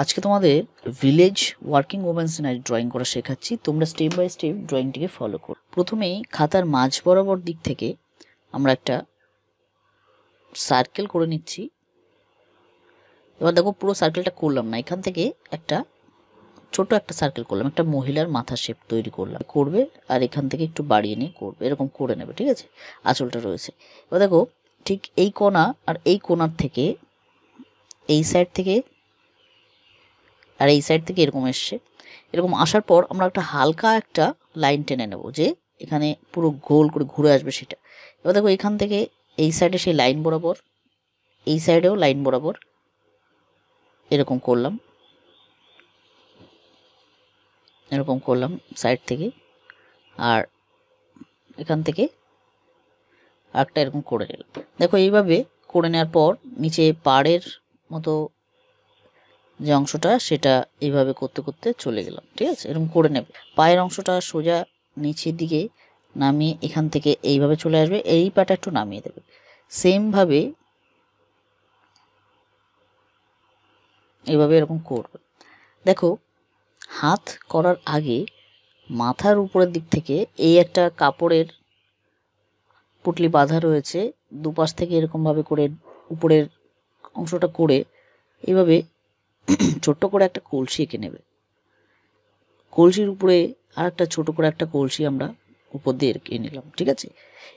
আজকে তোমাদের village working women's night drawing করা শেখাচ্ছি তোমরা স্টেপ বাই স্টেপ ড্রয়িংটিকে ফলো করো প্রথমেই খাতার মাঝ বরাবর দিক থেকে আমরা একটা সার্কেল করে নিচ্ছি এবার দেখো পুরো সার্কেলটা করলাম না এখান থেকে একটা ছোট একটা সার্কেল করলাম একটা মহিলার মাথা শেপ তৈরি করলাম করবে আর এখান থেকে একটু বাড়িয়ে নিয়ে করবে এরকম করে নেবে ঠিক আছে আঁচলটা রয়েছে এবার দেখো ঠিক এই কোনা আর এই কোনার থেকে এই সাইড থেকে আর এই সাইড থেকে এরকম এসছে এরকম আসার পর আমরা একটা হালকা একটা লাইন টেনে নেব যে এখানে পুরো গোল করে ঘুরে আসবে সেটা এবার দেখো এখান থেকে এই সাইডে সেই লাইন বরাবর এই সাইডেও লাইন বরাবর এরকম করলাম এরকম করলাম সাইড থেকে আর এখান থেকে আরেকটা এরকম করে নিলাম দেখো এইভাবে করে নেওয়ার পর নিচে পাড়ের মতো যে অংশটা সেটা এইভাবে করতে করতে চলে গেলাম ঠিক আছে এরকম করে নেবে পায়ের অংশটা সোজা নিচের দিকে নামিয়ে এখান থেকে এইভাবে চলে আসবে এই পাটা একটু নামিয়ে দেবে সেমভাবে এভাবে এরকম করবে দেখো হাত করার আগে মাথার উপরের দিক থেকে এই একটা কাপড়ের পুটলি বাঁধা রয়েছে দুপাশ থেকে এরকমভাবে করে উপরের অংশটা করে এইভাবে ছোট্ট করে একটা কলসি এঁকে নেবে কলসির উপরে আর একটা ছোটো করে একটা কলসি আমরা উপর দিয়ে এঁকে নিলাম ঠিক আছে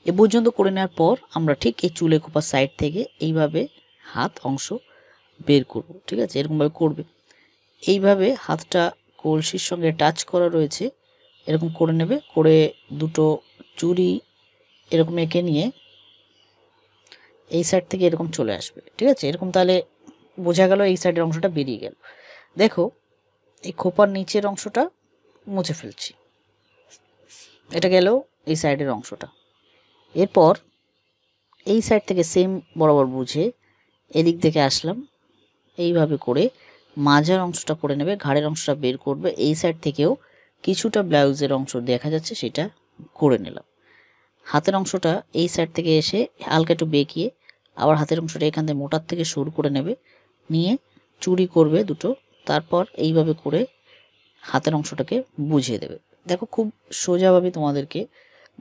এ পর্যন্ত করে নেওয়ার পর আমরা ঠিক এই চুলে খোপার সাইড থেকে এইভাবে হাত অংশ বের করব ঠিক আছে এরকমভাবে করবে এইভাবে হাতটা কলসির সঙ্গে টাচ করা রয়েছে এরকম করে নেবে করে দুটো চুরি এরকম এঁকে নিয়ে এই সাইড থেকে এরকম চলে আসবে ঠিক আছে এরকম তাহলে বোঝা গেল এই সাইডের অংশটা বেরিয়ে গেল দেখো এই খোপার নিচের অংশটা মুছে ফেলছি এটা গেল এই সাইডের অংশটা এরপর এই সাইড থেকে সেম বরাবর বুঝে এদিক থেকে আসলাম এইভাবে করে মাঝের অংশটা করে নেবে ঘাড়ের অংশটা বের করবে এই সাইড থেকেও কিছুটা ব্লাউজের অংশ দেখা যাচ্ছে সেটা করে নিলাম হাতের অংশটা এই সাইড থেকে এসে হালকা একটু বেঁকিয়ে আবার হাতের অংশটা এখান থেকে মোটার থেকে শুরু করে নেবে নিয়ে চুরি করবে দুটো তারপর এইভাবে করে হাতের অংশটাকে বুঝিয়ে দেবে দেখো খুব সোজাভাবে তোমাদেরকে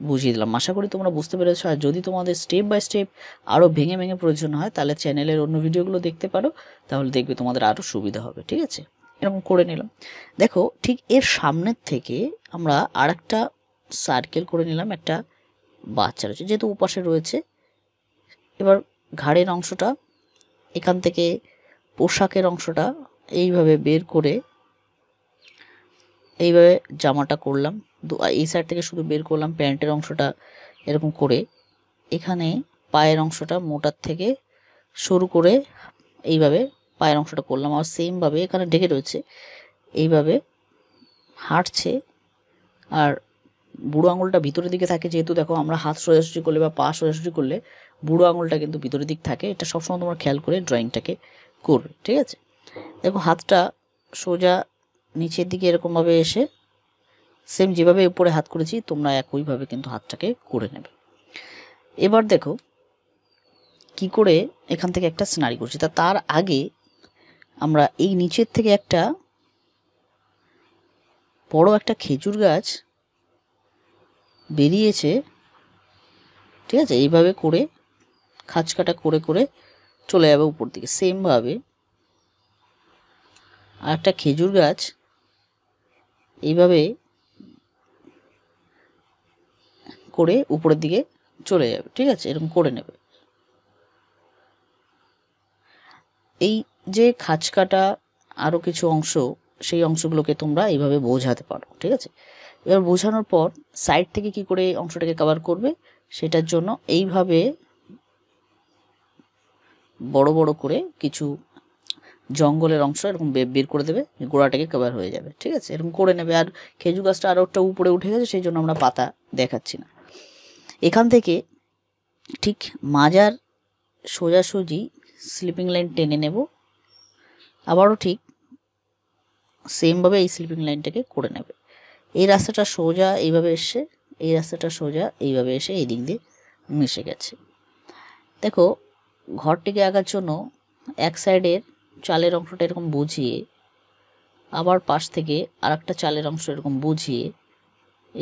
বুঝিয়ে দিলাম আশা করি তোমরা বুঝতে পেরেছো আর যদি তোমাদের স্টেপ বাই স্টেপ আরও ভেঙে ভেঙে প্রয়োজন হয় তাহলে চ্যানেলের অন্য ভিডিওগুলো দেখতে পারো তাহলে দেখবে তোমাদের আরও সুবিধা হবে ঠিক আছে এরকম করে নিলাম দেখো ঠিক এর সামনের থেকে আমরা আর একটা সার্কেল করে নিলাম একটা বাচ্চা রয়েছে যেহেতু উপাসে রয়েছে এবার ঘাড়ের অংশটা এখান থেকে পোশাকের অংশটা এইভাবে বের করে এইভাবে জামাটা করলাম এই সাইড থেকে শুধু বের করলাম প্যান্টের অংশটা এরকম করে এখানে পায়ের অংশটা মোটার থেকে শুরু করে এইভাবে পায়ের অংশটা করলাম আর সেমভাবে এখানে ঢেকে রয়েছে এইভাবে হাঁটছে আর বুড়ো আঙুলটা ভিতরের দিকে থাকে যেহেতু দেখো আমরা হাত সোজাসুজি করলে বা পা সোজাসুজি করলে বুড়ো আঙুলটা কিন্তু ভিতরের দিক থাকে এটা সবসময় তোমরা খেয়াল করে ড্রয়িংটাকে করবে ঠিক আছে দেখো হাতটা সোজা নিচের দিকে এরকমভাবে এসে সেম যেভাবে উপরে হাত করেছি তোমরা একইভাবে কিন্তু হাতটাকে করে নেবে এবার দেখো কি করে এখান থেকে একটা স্নারি করছি তা তার আগে আমরা এই নিচের থেকে একটা বড় একটা খেজুর গাছ বেরিয়েছে ঠিক আছে এইভাবে করে খাঁচকাটা করে করে চলে যাবে উপর দিকে সেমভাবে আর একটা খেজুর গাছ এইভাবে করে উপরের দিকে চলে যাবে ঠিক আছে এরকম করে নেবে এই যে খাঁচ কাটা আরও কিছু অংশ সেই অংশগুলোকে তোমরা এইভাবে বোঝাতে পারো ঠিক আছে এবার বোঝানোর পর সাইড থেকে কি করে অংশটাকে কভার করবে সেটার জন্য এইভাবে বড় বড় করে কিছু জঙ্গলের অংশ এরকম বের করে দেবে গোড়াটাকে কভার হয়ে যাবে ঠিক আছে এরকম করে নেবে আর খেজু গাছটা আরও একটা উপরে উঠে গেছে সেই জন্য আমরা পাতা দেখাচ্ছি না এখান থেকে ঠিক মাজার সোজাসুজি স্লিপিং লাইন টেনে নেব আবারও ঠিক সেমভাবে এই স্লিপিং লাইনটাকে করে নেবে এই রাস্তাটা সোজা এইভাবে এসে এই রাস্তাটা সোজা এইভাবে এসে এই দিক দিয়ে মিশে গেছে দেখো ঘরটিকে আঁকার জন্য এক সাইডের চালের অংশটা এরকম বুঝিয়ে আবার পাশ থেকে আর একটা চালের অংশ এরকম বুঝিয়ে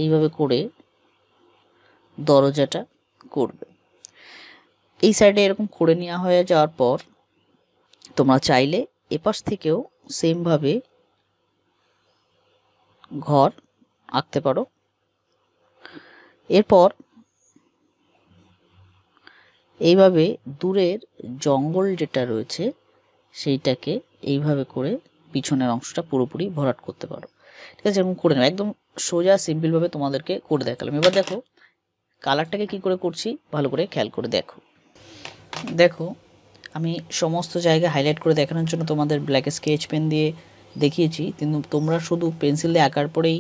এইভাবে করে দরজাটা করবে এই সাইডে এরকম করে নেওয়া হয়ে যাওয়ার পর তোমরা চাইলে এপাশ থেকেও সেমভাবে ঘর আঁকতে পারো এরপর এইভাবে দূরের জঙ্গল যেটা রয়েছে সেইটাকে এইভাবে করে পিছনের অংশটা পুরোপুরি ভরাট করতে পারো ঠিক আছে এরকম করে নেবে একদম সোজা সিম্পলভাবে তোমাদেরকে করে দেখালাম এবার দেখো কালারটাকে কি করে করছি ভালো করে খেয়াল করে দেখো দেখো আমি সমস্ত জায়গায় হাইলাইট করে দেখানোর জন্য তোমাদের ব্ল্যাক স্কেচ পেন দিয়ে দেখিয়েছি কিন্তু তোমরা শুধু পেন্সিল দিয়ে আঁকার পরেই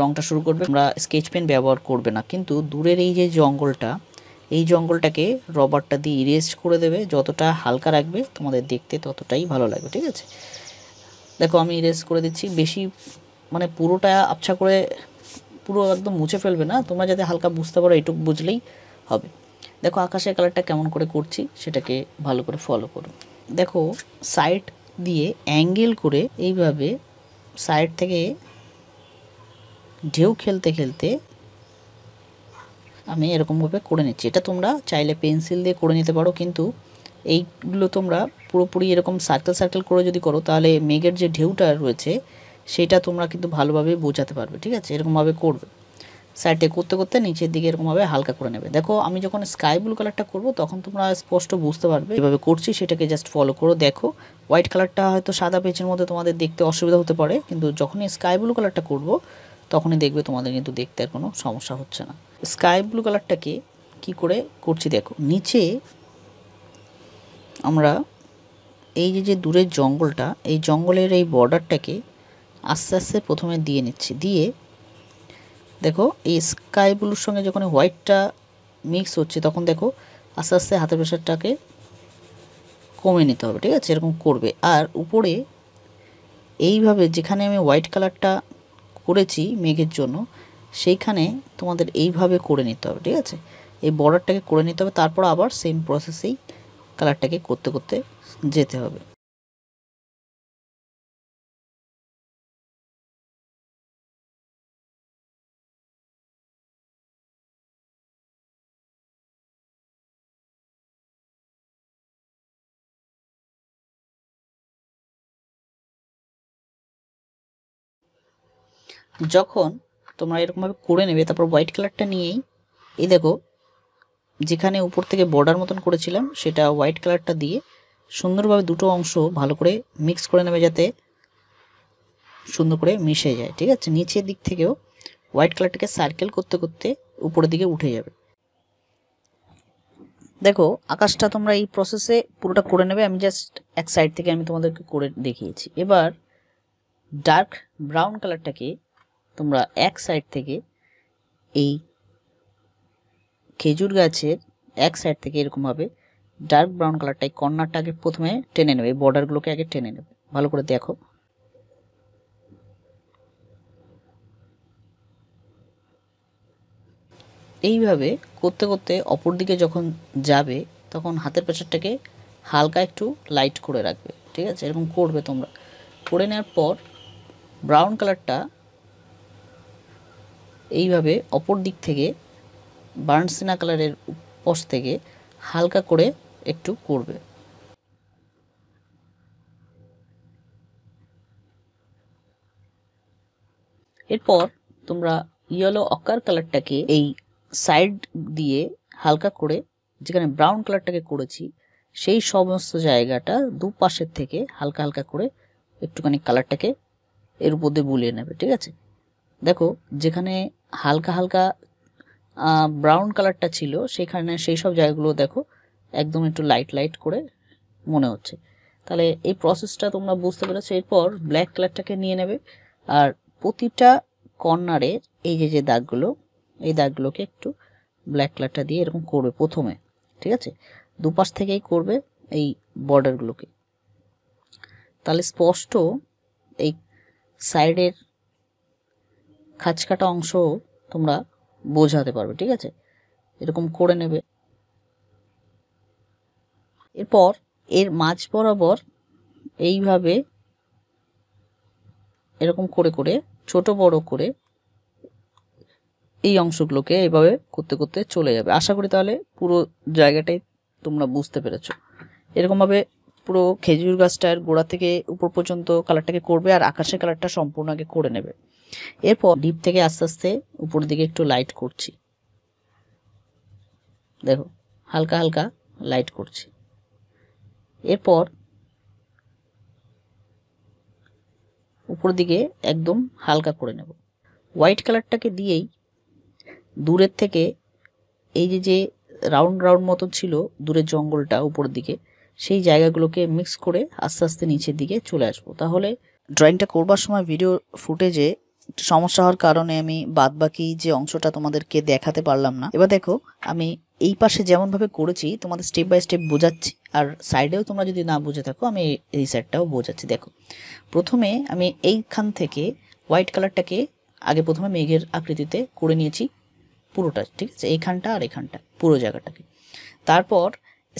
রঙটা শুরু করবে তোমরা স্কেচ পেন ব্যবহার করবে না কিন্তু দূরের এই যে জঙ্গলটা এই জঙ্গলটাকে রবারটা দিয়ে ইরেস্ট করে দেবে যতটা হালকা রাখবে তোমাদের দেখতে ততটাই ভালো লাগবে ঠিক আছে দেখো আমি ইরেস্ট করে দিচ্ছি বেশি মানে পুরোটা আবছা করে পুরো একদম মুছে ফেলবে না তোমরা যাতে হালকা বুঝতে পারো এটুকু বুঝলেই হবে দেখো আকাশের কালারটা কেমন করে করছি সেটাকে ভালো করে ফলো করো দেখো সাইড দিয়ে অ্যাঙ্গেল করে এইভাবে সাইড থেকে ঢেউ খেলতে খেলতে আমি এরকমভাবে করে নিচ্ছি এটা তোমরা চাইলে পেন্সিল দিয়ে করে নিতে পারো কিন্তু এইগুলো তোমরা পুরোপুরি এরকম সার্কেল সার্কেল করে যদি করো তাহলে মেঘের যে ঢেউটা রয়েছে সেটা তোমরা কিন্তু ভালোভাবে বোঝাতে পারবে ঠিক আছে এরকমভাবে করবে সাইডে করতে করতে নিচের দিকে এরকমভাবে হালকা করে নেবে দেখো আমি যখন স্কাই ব্লু কালারটা করব তখন তোমরা স্পষ্ট বুঝতে পারবে এভাবে করছি সেটাকে জাস্ট ফলো করো দেখো হোয়াইট কালারটা হয়তো সাদা পেজের মধ্যে তোমাদের দেখতে অসুবিধা হতে পারে কিন্তু যখনই স্কাই ব্লু কালারটা করব তখনই দেখবে তোমাদের কিন্তু দেখতে আর কোনো সমস্যা হচ্ছে না স্কাই ব্লু কালারটাকে কি করে করছি দেখো নিচে আমরা এই যে যে দূরের জঙ্গলটা এই জঙ্গলের এই বর্ডারটাকে আস্তে আস্তে প্রথমে দিয়ে নিচ্ছি দিয়ে দেখো এই স্কাই ব্লুর সঙ্গে যখন হোয়াইটটা মিক্স হচ্ছে তখন দেখো আস্তে আস্তে হাতের প্রেশারটাকে কমে নিতে হবে ঠিক আছে এরকম করবে আর উপরে এইভাবে যেখানে আমি হোয়াইট কালারটা করেছি মেঘের জন্য সেইখানে তোমাদের এইভাবে করে নিতে হবে ঠিক আছে এই বর্ডারটাকে করে নিতে হবে তারপর আবার সেম প্রসেসেই কালারটাকে করতে করতে যেতে হবে যখন তোমরা এরকমভাবে করে নেবে তারপর হোয়াইট কালারটা নিয়েই এই দেখো যেখানে উপর থেকে বর্ডার মতন করেছিলাম সেটা হোয়াইট কালারটা দিয়ে সুন্দরভাবে দুটো অংশ ভালো করে মিক্স করে নেবে যাতে সুন্দর করে মিশে যায় ঠিক আছে নিচের দিক থেকেও হোয়াইট কালারটাকে সার্কেল করতে করতে উপরের দিকে উঠে যাবে দেখো আকাশটা তোমরা এই প্রসেসে পুরোটা করে নেবে আমি জাস্ট এক সাইড থেকে আমি তোমাদেরকে করে দেখিয়েছি এবার ডার্ক ব্রাউন কালারটাকে তোমরা এক সাইড থেকে এই খেজুর গাছের এক সাইড থেকে এরকমভাবে ডার্ক ব্রাউন কালারটা এই কর্নারটা আগে প্রথমে টেনে নেবে বর্ডারগুলোকে আগে টেনে নেবে ভালো করে দেখো এইভাবে করতে করতে অপর দিকে যখন যাবে তখন হাতের প্রেশারটাকে হালকা একটু লাইট করে রাখবে ঠিক আছে এরকম করবে তোমরা করে নেওয়ার পর ব্রাউন কালারটা এইভাবে অপর দিক থেকে বার্নসিনা কালারের পশ থেকে হালকা করে একটু করবে এরপর তোমরা ইয়েলো অকার কালারটাকে এই সাইড দিয়ে হালকা করে যেখানে ব্রাউন কালারটাকে করেছি সেই সমস্ত জায়গাটা দুপাশের থেকে হালকা হালকা করে একটুখানি কালারটাকে এর উপর দিয়ে বুলিয়ে নেবে ঠিক আছে দেখো যেখানে হালকা হালকা ব্রাউন কালারটা ছিল সেখানে সেই সব জায়গাগুলো দেখো একদম একটু লাইট লাইট করে মনে হচ্ছে তাহলে এই প্রসেসটা তোমরা বুঝতে পেরেছো এরপর ব্ল্যাক কালারটাকে নিয়ে নেবে আর প্রতিটা কর্নারে এই যে যে দাগগুলো এই দাগগুলোকে একটু ব্ল্যাক কালারটা দিয়ে এরকম করবে প্রথমে ঠিক আছে দুপাশ থেকেই করবে এই বর্ডারগুলোকে তাহলে স্পষ্ট এই সাইডের খাঁচকাটা অংশ তোমরা বোঝাতে পারবে ঠিক আছে এরকম করে নেবে এরপর এর মাঝ বরাবর এইভাবে এরকম করে করে ছোট বড় করে এই অংশগুলোকে এভাবে করতে করতে চলে যাবে আশা করি তাহলে পুরো জায়গাটাই তোমরা বুঝতে পেরেছ এরকমভাবে পুরো খেজুর গাছটার গোড়া থেকে উপর পর্যন্ত কালারটাকে করবে আর আকাশের কালারটা সম্পূর্ণ আগে করে নেবে এরপর ডিপ থেকে আস্তে আস্তে উপর দিকে একটু লাইট করছি দেখো হালকা হালকা লাইট করছি এরপর উপর দিকে একদম হালকা করে নেব হোয়াইট কালারটাকে দিয়েই দূরের থেকে এই যে যে রাউন্ড রাউন্ড মতো ছিল দূরের জঙ্গলটা উপর দিকে সেই জায়গাগুলোকে মিক্স করে আস্তে আস্তে নিচের দিকে চলে আসবো তাহলে ড্রয়িংটা করবার সময় ভিডিও ফুটেজে সমস্যা হওয়ার কারণে আমি বাদবাকি যে অংশটা তোমাদেরকে দেখাতে পারলাম না এবার দেখো আমি এই পাশে যেমনভাবে করেছি তোমাদের স্টেপ বাই স্টেপ বোঝাচ্ছি আর সাইডেও তোমরা যদি না বুঝে থাকো আমি এই সাইডটাও বোঝাচ্ছি দেখো প্রথমে আমি এইখান থেকে হোয়াইট কালারটাকে আগে প্রথমে মেঘের আকৃতিতে করে নিয়েছি পুরোটা ঠিক আছে এইখানটা আর এখানটা পুরো জায়গাটাকে তারপর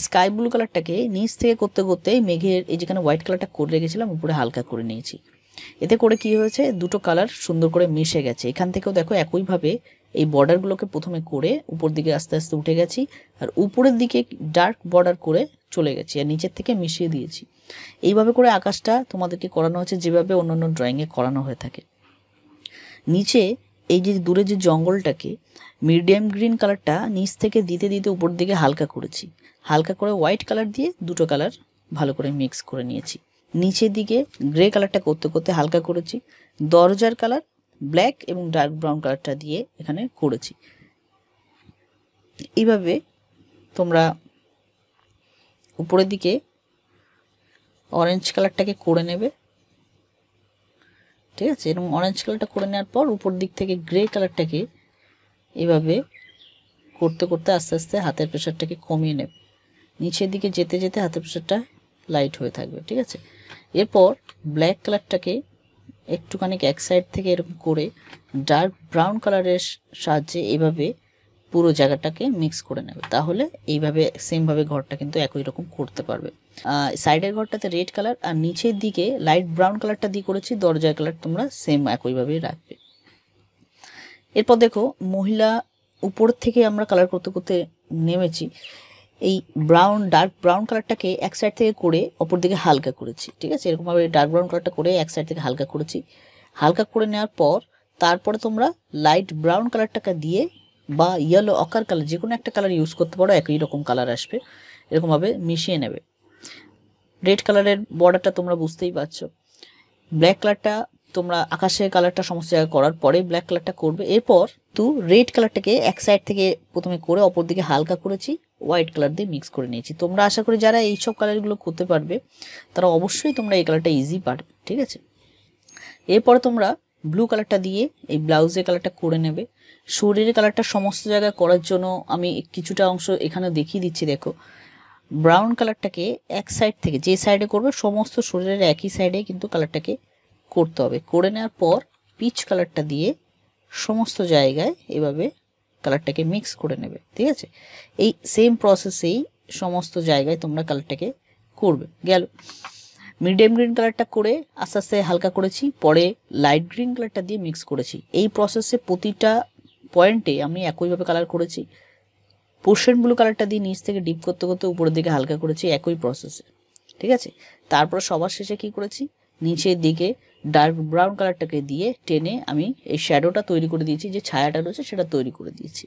স্কাই ব্লু কালারটাকে নিচ থেকে করতে করতে মেঘের এই যেখানে হোয়াইট কালারটা করে রেখেছিলাম উপরে হালকা করে নিয়েছি এতে করে কি হয়েছে দুটো কালার সুন্দর করে মিশে গেছে এখান থেকেও দেখো একইভাবে এই বর্ডারগুলোকে প্রথমে করে উপর দিকে আস্তে আস্তে উঠে গেছি আর উপরের দিকে ডার্ক বর্ডার করে চলে গেছি আর নিচের থেকে মিশিয়ে দিয়েছি এইভাবে করে আকাশটা তোমাদেরকে করানো হয়েছে যেভাবে অন্য অন্য ড্রয়িংয়ে করানো হয়ে থাকে নিচে এই যে দূরে যে জঙ্গলটাকে মিডিয়াম গ্রিন কালারটা নিচ থেকে দিতে দিতে উপর দিকে হালকা করেছি হালকা করে হোয়াইট কালার দিয়ে দুটো কালার ভালো করে মিক্স করে নিয়েছি নিচের দিকে গ্রে কালারটা করতে করতে হালকা করেছি দরজার কালার ব্ল্যাক এবং ডার্ক ব্রাউন কালারটা দিয়ে এখানে করেছি এইভাবে তোমরা উপরের দিকে অরেঞ্জ কালারটাকে করে নেবে ঠিক আছে এরকম অরেঞ্জ কালারটা করে নেওয়ার পর উপর দিক থেকে গ্রে কালারটাকে এভাবে করতে করতে আস্তে আস্তে হাতের প্রেশারটাকে কমিয়ে নেবে নিচের দিকে যেতে যেতে হাতের প্রেশারটা লাইট হয়ে থাকবে ঠিক আছে এরপর ব্ল্যাক কালারটাকে একটুখানি এক সাইড থেকে এরকম করে ডার্ক ব্রাউন কালারের সাহায্যে এভাবে পুরো জায়গাটাকে মিক্স করে নেবে তাহলে এইভাবে সেমভাবে ঘরটা কিন্তু একই রকম করতে পারবে সাইডের ঘরটাতে রেড কালার আর নিচের দিকে লাইট ব্রাউন কালারটা দিয়ে করেছি দরজার কালার তোমরা সেম একইভাবেই রাখবে এরপর দেখো মহিলা উপর থেকে আমরা কালার করতে করতে নেমেছি এই ব্রাউন ডার্ক ব্রাউন কালারটাকে এক সাইড থেকে করে অপর দিকে হালকা করেছি ঠিক আছে এরকমভাবে ডার্ক ব্রাউন কালারটা করে এক সাইড থেকে হালকা করেছি হালকা করে নেওয়ার পর তারপরে তোমরা লাইট ব্রাউন কালারটাকে দিয়ে বা ইয়েলো অকার কালার যে কোনো একটা কালার ইউজ করতে পারো একই রকম কালার আসবে এরকমভাবে মিশিয়ে নেবে রেড কালারের বর্ডারটা তোমরা বুঝতেই পারছো ব্ল্যাক কালারটা তোমরা আকাশের কালারটা সমস্ত জায়গায় করার পরে ব্ল্যাক কালারটা করবে এরপর তো রেড কালারটাকে এক সাইড থেকে প্রথমে করে অপর দিকে হালকা করেছি হোয়াইট কালার দিয়ে মিক্স করে নিয়েছি তোমরা আশা করি যারা এইসব কালারগুলো করতে পারবে তারা অবশ্যই তোমরা এই কালারটা ইজি পারবে ঠিক আছে এরপর তোমরা ব্লু কালারটা দিয়ে এই ব্লাউজের কালারটা করে নেবে শরীরের কালারটা সমস্ত জায়গায় করার জন্য আমি কিছুটা অংশ এখানে দেখিয়ে দিচ্ছি দেখো ব্রাউন কালারটাকে এক সাইড থেকে যে সাইডে করবে সমস্ত শরীরের একই সাইডে কিন্তু কালারটাকে করতে হবে করে নেওয়ার পর পিচ কালারটা দিয়ে সমস্ত জায়গায় এভাবে কালারটাকে মিক্স করে নেবে ঠিক আছে এই সেম প্রসেসেই সমস্ত জায়গায় তোমরা কালারটাকে করবে গেল মিডিয়াম গ্রিন কালারটা করে আস্তে আস্তে হালকা করেছি পরে লাইট গ্রিন কালারটা দিয়ে মিক্স করেছি এই প্রসেসে প্রতিটা পয়েন্টে আমি একইভাবে কালার করেছি পোর্শন ব্লু কালারটা দিয়ে নিচ থেকে ডিপ করতে করতে উপরের দিকে হালকা করেছি একই প্রসেসে ঠিক আছে তারপর সবার শেষে কি করেছি নিচের দিকে ডার্ক ব্রাউন কালারটাকে দিয়ে টেনে আমি এই শ্যাডোটা তৈরি করে দিয়েছি যে ছায়াটা রয়েছে সেটা তৈরি করে দিয়েছি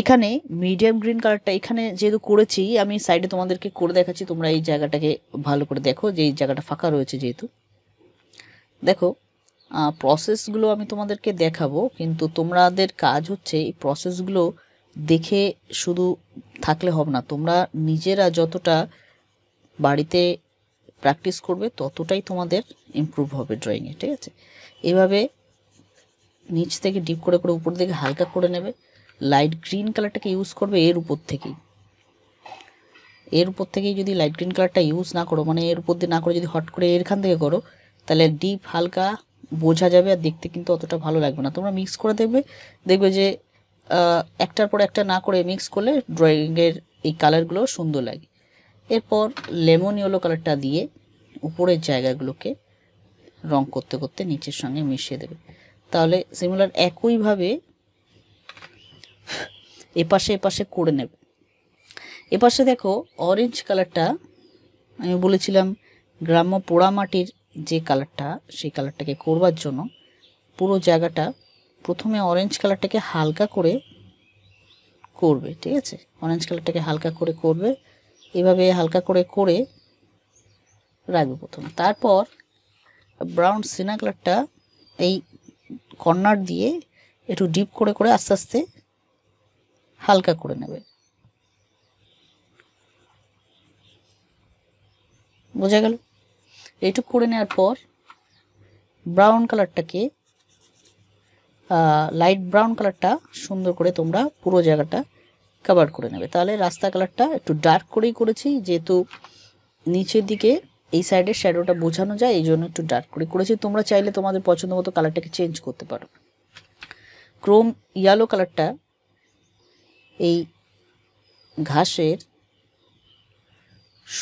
এখানে মিডিয়াম গ্রিন কালারটা এখানে যেহেতু করেছি আমি সাইডে তোমাদেরকে করে দেখাচ্ছি তোমরা এই জায়গাটাকে ভালো করে দেখো যে এই জায়গাটা ফাঁকা রয়েছে যেহেতু দেখো প্রসেসগুলো আমি তোমাদেরকে দেখাবো কিন্তু তোমাদের কাজ হচ্ছে এই প্রসেসগুলো দেখে শুধু থাকলে হবে না তোমরা নিজেরা যতটা বাড়িতে প্র্যাকটিস করবে ততটাই তোমাদের ইম্প্রুভ হবে ড্রয়িংয়ে ঠিক আছে এভাবে নিচ থেকে ডিপ করে করে উপর দিকে হালকা করে নেবে লাইট গ্রিন কালারটাকে ইউজ করবে এর উপর থেকেই এর উপর থেকেই যদি লাইট গ্রিন কালারটা ইউজ না করো মানে এর উপর দিয়ে না করে যদি হট করে এরখান থেকে করো তাহলে ডিপ হালকা বোঝা যাবে আর দেখতে কিন্তু অতটা ভালো লাগবে না তোমরা মিক্স করে দেখবে দেখবে যে একটার পর একটা না করে মিক্স করলে ড্রয়িংয়ের এই কালারগুলো সুন্দর লাগে এরপর লেমন ইয়েলো কালারটা দিয়ে উপরের জায়গাগুলোকে রং করতে করতে নিচের সঙ্গে মিশিয়ে দেবে তাহলে সিমিলার একইভাবে এপাশে এপাশে করে নেবে এপাশে দেখো অরেঞ্জ কালারটা আমি বলেছিলাম গ্রাম্য পোড়ামাটির যে কালারটা সেই কালারটাকে করবার জন্য পুরো জায়গাটা প্রথমে অরেঞ্জ কালারটাকে হালকা করে করবে ঠিক আছে অরেঞ্জ কালারটাকে হালকা করে করবে এভাবে হালকা করে করে রাখবে প্রথম তারপর ব্রাউন সিনা কালারটা এই কর্নার দিয়ে একটু ডিপ করে করে আস্তে আস্তে হালকা করে নেবে বোঝা গেল এইটুক করে নেওয়ার পর ব্রাউন কালারটাকে লাইট ব্রাউন কালারটা সুন্দর করে তোমরা পুরো জায়গাটা কাভার করে নেবে তাহলে রাস্তা কালারটা একটু ডার্ক করেই করেছি যেহেতু নিচের দিকে এই সাইডের শ্যাডোটা বোঝানো যায় এই জন্য একটু ডার্ক করে করেছি তোমরা চাইলে তোমাদের পছন্দ মতো কালারটাকে চেঞ্জ করতে পারো ক্রোম ইয়ালো কালারটা এই ঘাসের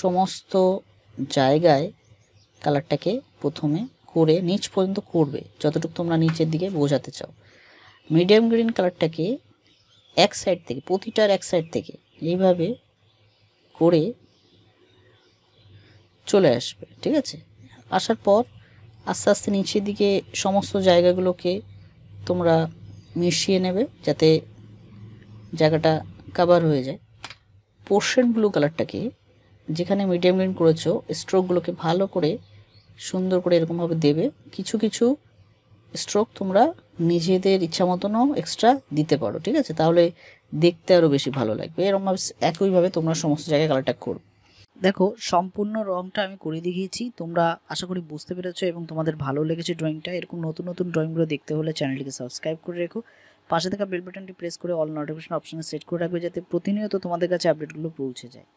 সমস্ত জায়গায় কালারটাকে প্রথমে করে নিচ পর্যন্ত করবে যতটুকু তোমরা নিচের দিকে বোঝাতে চাও মিডিয়াম গ্রিন কালারটাকে এক সাইড থেকে প্রতিটার এক সাইড থেকে এইভাবে করে চলে আসবে ঠিক আছে আসার পর আস্তে আস্তে নিচের দিকে সমস্ত জায়গাগুলোকে তোমরা মিশিয়ে নেবে যাতে জায়গাটা কাভার হয়ে যায় পোর্শন ব্লু কালারটাকে যেখানে মিডিয়াম লিন করেছো স্ট্রোকগুলোকে ভালো করে সুন্দর করে এরকমভাবে দেবে কিছু কিছু স্ট্রোক তোমরা নিজেদের ইচ্ছা মতনও এক্সট্রা দিতে পারো ঠিক আছে তাহলে দেখতে আরও বেশি ভালো লাগবে এরকমভাবে একইভাবে তোমরা সমস্ত জায়গায় কালারটা করো দেখো সম্পূর্ণ রংটা আমি করে দেখিয়েছি তোমরা আশা করি বুঝতে পেরেছো এবং তোমাদের ভালো লেগেছে ড্রয়িংটা এরকম নতুন নতুন ড্রয়িংগুলো দেখতে হলে চ্যানেলটিকে সাবস্ক্রাইব করে রেখো পাশে থাকা বেল বাটনটি প্রেস করে অল নোটিফিকেশন অপশানে সেট করে রাখবে যাতে প্রতিনিয়ত তোমাদের কাছে আপডেটগুলো পৌঁছে যায়